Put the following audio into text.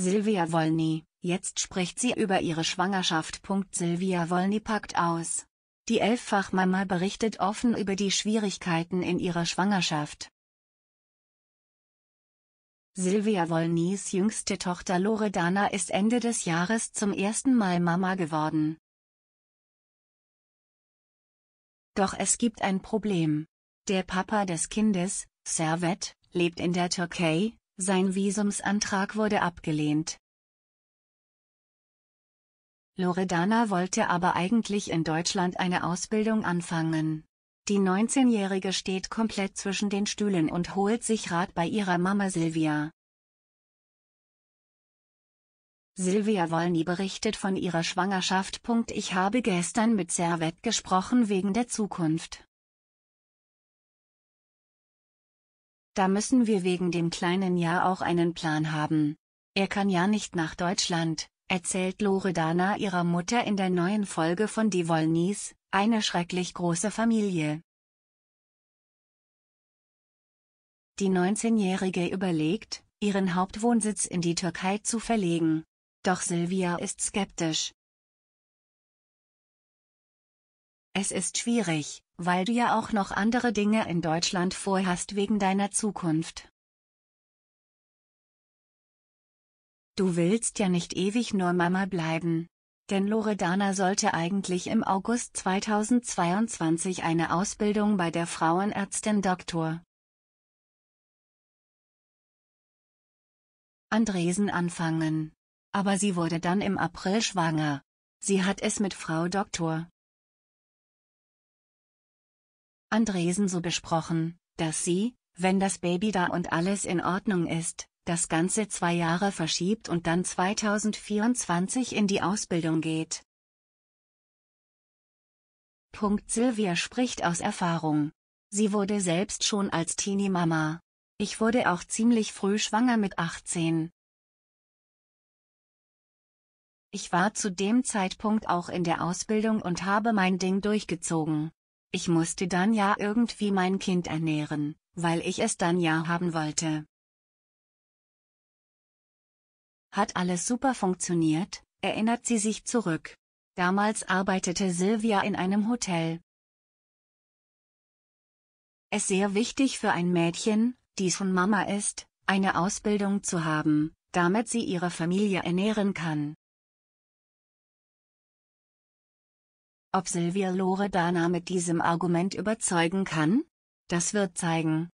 Silvia Wolny, jetzt spricht sie über ihre Schwangerschaft. Silvia Wolny packt aus. Die Elffachmama berichtet offen über die Schwierigkeiten in ihrer Schwangerschaft. Silvia Wolnys jüngste Tochter Loredana ist Ende des Jahres zum ersten Mal Mama geworden. Doch es gibt ein Problem. Der Papa des Kindes, Servet, lebt in der Türkei, sein Visumsantrag wurde abgelehnt. Loredana wollte aber eigentlich in Deutschland eine Ausbildung anfangen. Die 19-Jährige steht komplett zwischen den Stühlen und holt sich Rat bei ihrer Mama Silvia. Silvia Wolny berichtet von ihrer Schwangerschaft. Ich habe gestern mit Servet gesprochen wegen der Zukunft. Da müssen wir wegen dem Kleinen ja auch einen Plan haben. Er kann ja nicht nach Deutschland, erzählt Loredana ihrer Mutter in der neuen Folge von Die Wolnies, eine schrecklich große Familie. Die 19-Jährige überlegt, ihren Hauptwohnsitz in die Türkei zu verlegen. Doch Silvia ist skeptisch. Es ist schwierig, weil du ja auch noch andere Dinge in Deutschland vorhast wegen deiner Zukunft. Du willst ja nicht ewig nur Mama bleiben. Denn Loredana sollte eigentlich im August 2022 eine Ausbildung bei der Frauenärztin Dr. Andresen anfangen. Aber sie wurde dann im April schwanger. Sie hat es mit Frau Dr. Andresen so besprochen, dass sie, wenn das Baby da und alles in Ordnung ist, das Ganze zwei Jahre verschiebt und dann 2024 in die Ausbildung geht. Punkt Silvia spricht aus Erfahrung. Sie wurde selbst schon als Teenie Mama. Ich wurde auch ziemlich früh schwanger mit 18. Ich war zu dem Zeitpunkt auch in der Ausbildung und habe mein Ding durchgezogen. Ich musste dann ja irgendwie mein Kind ernähren, weil ich es dann ja haben wollte. Hat alles super funktioniert, erinnert sie sich zurück. Damals arbeitete Sylvia in einem Hotel. Es sehr wichtig für ein Mädchen, die schon Mama ist, eine Ausbildung zu haben, damit sie ihre Familie ernähren kann. Ob Silvia Loredana mit diesem Argument überzeugen kann? Das wird zeigen.